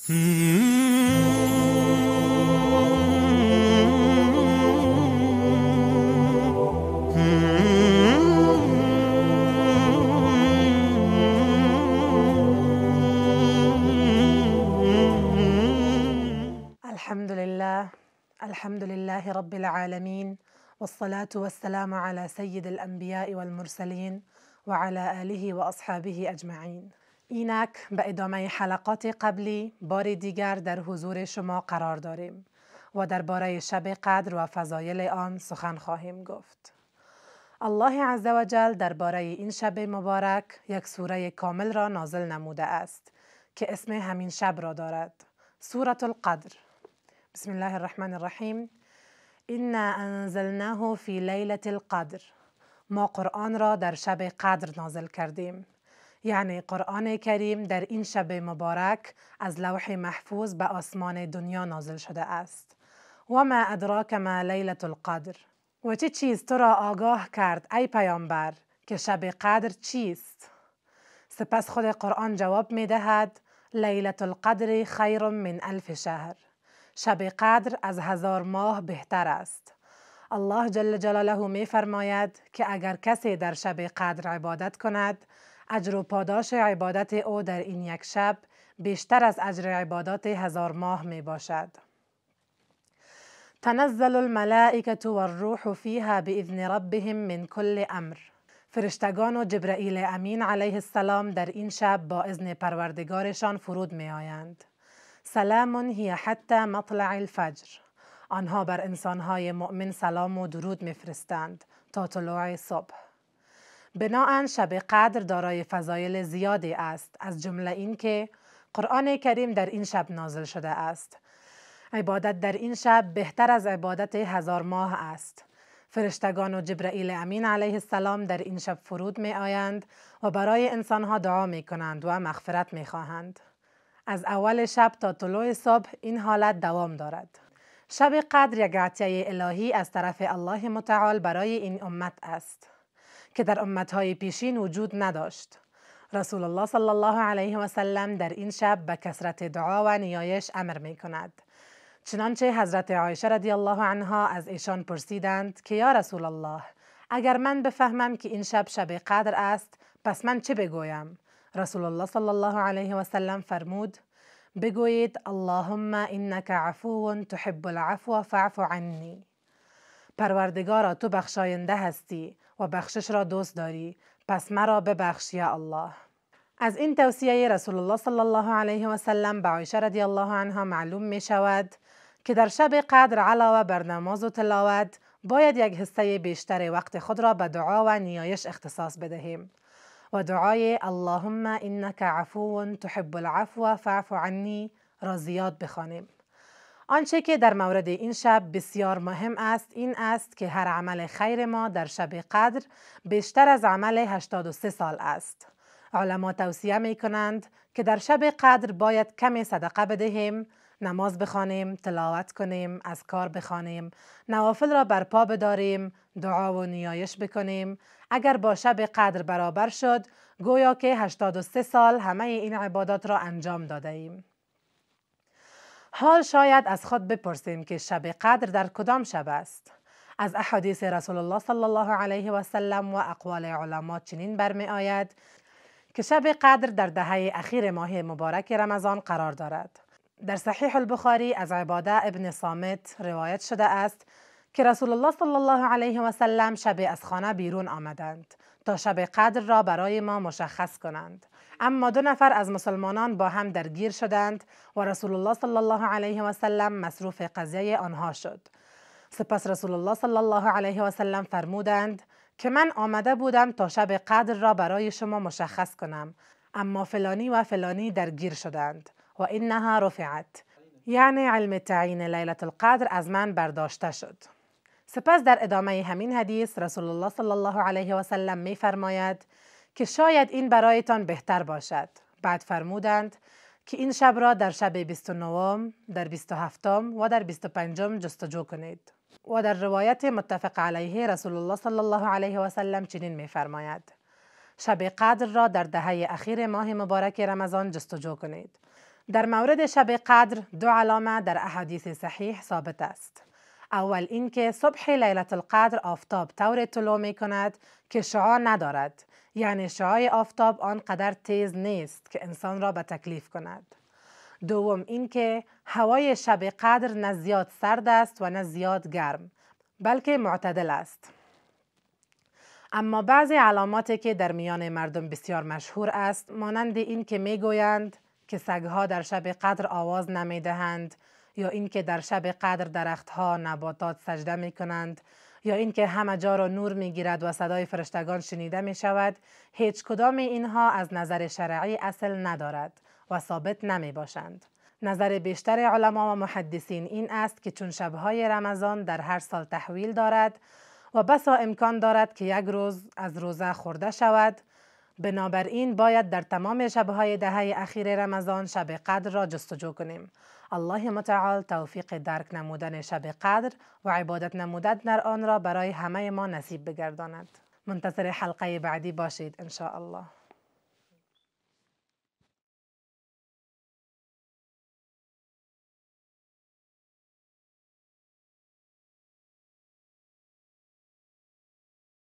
الحمد لله الحمد لله رب العالمين والصلاة والسلام على سيد الأنبياء والمرسلين وعلى آله وأصحابه أجمعين اینک به ادامه حلقات قبلی بار دیگر در حضور شما قرار داریم و درباره شب قدر و فضایل آن سخن خواهیم گفت. الله عزوجل درباره این شب مبارک یک سوره کامل را نازل نموده است که اسم همین شب را دارد سورة القدر بسم الله الرحمن الرحیم انا انزلناه فی لیله القدر ما قرآن را در شب قدر نازل کردیم یعنی قرآن کریم در این شب مبارک از لوح محفوظ به آسمان دنیا نازل شده است و ما ادراک ما لیلت القدر و چه چی چیز تو را آگاه کرد ای پیامبر که شب قدر چیست سپس خود قرآن جواب می دهد لیلت القدر خیر من الف شهر شب قدر از هزار ماه بهتر است الله جل جلاله می فرماید که اگر کسی در شب قدر عبادت کند اجر و پاداش عبادت او در این یک شب بیشتر از اجر عبادات هزار ماه می باشد. تنزل و والروح فیها اذن ربهم من کل امر فرشتگان و جبرئیل امین علیه السلام در این شب با اذن پروردگارشان فرود می آیند. سلام هی حتی مطلع الفجر آنها بر انسانهای مؤمن سلام و درود می فرستند تا طلوع صبح بناا شب قدر دارای فضایل زیادی است از جمله اینکه قرآن کریم در این شب نازل شده است عبادت در این شب بهتر از عبادت هزار ماه است فرشتگان و جبرائیل امین علیه السلام در این شب فرود می آیند و برای انسانها دعا می کنند و مغفرت می خواهند. از اول شب تا طلوع صبح این حالت دوام دارد. شب قدر یک عطیه الهی از طرف الله متعال برای این امت است. که در امتهای پیشین وجود نداشت رسول الله صلی الله علیه و سلم در این شب به کسرت دعا و نیایش امر می کند چنانچه حضرت عایشه رضی الله عنها از ایشان پرسیدند که یا رسول الله اگر من بفهمم که این شب شب قدر است پس من چه بگویم رسول الله صلی الله علیه و سلم فرمود بگویید اللهم انک عفو تحب العفو فاعف عنی پروردگارا تو بخشاینده هستی و بخشش را دوست داری پس مرا ببخش یا الله از این توصیه رسول الله صلی الله علیه و سلم به عایشه رضی الله عنها معلوم می شود که در شب قدر علاوه بر نماز و تلاوت باید یک حصه بیشتر وقت خود را به دعا و نیایش اختصاص بدهیم و دعای اللهم انک عفو تحب العفو فاعف عنی را زیاد بخوانیم آنچه که در مورد این شب بسیار مهم است این است که هر عمل خیر ما در شب قدر بیشتر از عمل 83 سال است. علما توصیه می کنند که در شب قدر باید کمی صدقه بدهیم، نماز بخوانیم، تلاوت کنیم، از کار بخوانیم، نوافل را برپا بداریم، دعا و نیایش بکنیم. اگر با شب قدر برابر شد، گویا که 83 سال همه این عبادات را انجام داده ایم. حال شاید از خود بپرسیم که شب قدر در کدام شب است از احادیث رسول الله صلی الله علیه و سلم و اقوال علما چنین برمی آید که شب قدر در دهه اخیر ماه مبارک رمضان قرار دارد در صحیح البخاری از عباده ابن صامت روایت شده است که رسول الله صلی الله علیه و سلم شب از خانه بیرون آمدند تا شب قدر را برای ما مشخص کنند اما دو نفر از مسلمانان با هم درگیر شدند و رسول الله صلی الله علیه و سلم مصروف قضیه آنها شد سپس رسول الله صلی الله علیه و سلم فرمودند که من آمده بودم تا شب قدر را برای شما مشخص کنم اما فلانی و فلانی درگیر شدند و انها رفعت یعنی علم تعین لیلت القدر از من برداشته شد سپس در ادامه همین حدیث رسول الله صلی الله علیه و سلم می فرماید که شاید این برایتان بهتر باشد. بعد فرمودند که این شب را در شب 29 در 27 و در 25 جستجو کنید. و در روایت متفق علیه رسول الله صلی الله علیه و سلم چنین می فرماید. شب قدر را در دهه اخیر ماه مبارک رمضان جستجو کنید. در مورد شب قدر دو علامه در احادیث صحیح ثابت است. اول اینکه صبح لیلت القدر آفتاب طور طلوع می کند که شعا ندارد یعنی شعای آفتاب آنقدر تیز نیست که انسان را به تکلیف کند دوم اینکه هوای شب قدر نه زیاد سرد است و نه زیاد گرم بلکه معتدل است اما بعض علاماتی که در میان مردم بسیار مشهور است مانند این که میگویند که سگها در شب قدر آواز نمیدهند یا اینکه در شب قدر درختها نباتات سجده می کنند یا اینکه همه جا را نور می گیرد و صدای فرشتگان شنیده می شود هیچ کدام اینها از نظر شرعی اصل ندارد و ثابت نمی باشند نظر بیشتر علما و محدثین این است که چون شبهای رمضان در هر سال تحویل دارد و بسا امکان دارد که یک روز از روزه خورده شود بنابراین باید در تمام شبهای دهه اخیر رمضان شب قدر را جستجو کنیم. الله متعال توفیق درک نمودن شب قدر و عبادت نمودن در آن را برای همه ما نصیب بگرداند. منتظر حلقه بعدی باشید ان الله.